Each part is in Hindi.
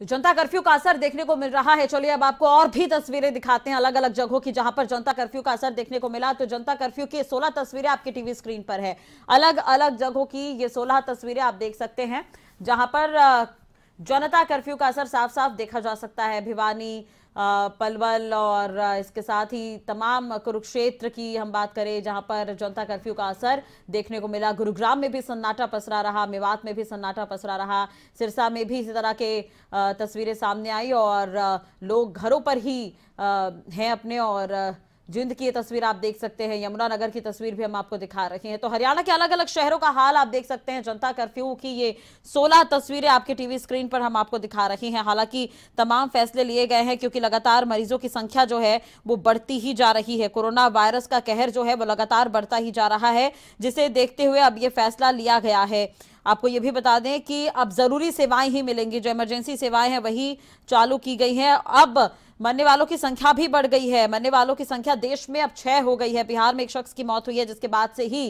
तो जनता कर्फ्यू का असर देखने को मिल रहा है चलिए अब आपको और भी तस्वीरें दिखाते हैं अलग अलग जगहों की जहां पर जनता कर्फ्यू का असर देखने को मिला तो जनता कर्फ्यू की 16 तस्वीरें आपकी टीवी स्क्रीन पर है अलग अलग जगहों की ये 16 तस्वीरें आप देख सकते हैं जहां पर जनता कर्फ्यू का असर साफ साफ देखा जा सकता है भिवानी पलवल और इसके साथ ही तमाम कुरुक्षेत्र की हम बात करें जहां पर जनता कर्फ्यू का असर देखने को मिला गुरुग्राम में भी सन्नाटा पसरा रहा मेवात में भी सन्नाटा पसरा रहा सिरसा में भी इसी तरह के तस्वीरें सामने आई और लोग घरों पर ही हैं अपने और जिंद की ये तस्वीर आप देख सकते हैं यमुनानगर की तस्वीर भी हम आपको दिखा रहे हैं तो हरियाणा के अलग अलग शहरों का हाल आप देख सकते हैं जनता कर्फ्यू की ये 16 तस्वीरें आपके टीवी स्क्रीन पर हम आपको दिखा रहे हैं हालांकि तमाम फैसले लिए गए हैं क्योंकि लगातार मरीजों की संख्या जो है वो बढ़ती ही जा रही है कोरोना वायरस का कहर जो है वो लगातार बढ़ता ही जा रहा है जिसे देखते हुए अब ये फैसला लिया गया है आपको ये भी बता दें कि अब ज़रूरी सेवाएं ही मिलेंगी जो इमरजेंसी सेवाएं हैं वही चालू की गई हैं अब मरने वालों की संख्या भी बढ़ गई है मरने वालों की संख्या देश में अब छह हो गई है बिहार में एक शख्स की मौत हुई है जिसके बाद से ही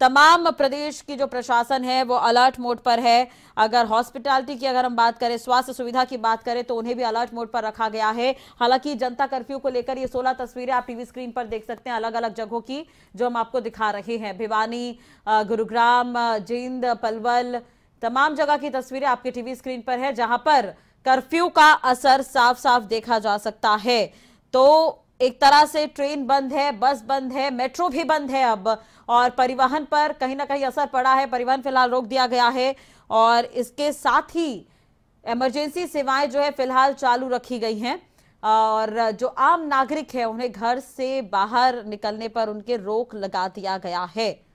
तमाम प्रदेश की जो प्रशासन है वो अलर्ट मोड पर है अगर हॉस्पिटैलिटी की अगर हम बात करें स्वास्थ्य सुविधा की बात करें तो उन्हें भी अलर्ट मोड पर रखा गया है हालांकि जनता कर्फ्यू को लेकर ये 16 तस्वीरें आप टीवी स्क्रीन पर देख सकते हैं अलग अलग जगहों की जो हम आपको दिखा रहे हैं भिवानी गुरुग्राम जींद पलवल तमाम जगह की तस्वीरें आपके टीवी स्क्रीन पर है जहां पर कर्फ्यू का असर साफ साफ देखा जा सकता है तो एक तरह से ट्रेन बंद है बस बंद है मेट्रो भी बंद है अब और परिवहन पर कहीं ना कहीं असर पड़ा है परिवहन फिलहाल रोक दिया गया है और इसके साथ ही इमरजेंसी सेवाएं जो है फिलहाल चालू रखी गई हैं और जो आम नागरिक है उन्हें घर से बाहर निकलने पर उनके रोक लगा दिया गया है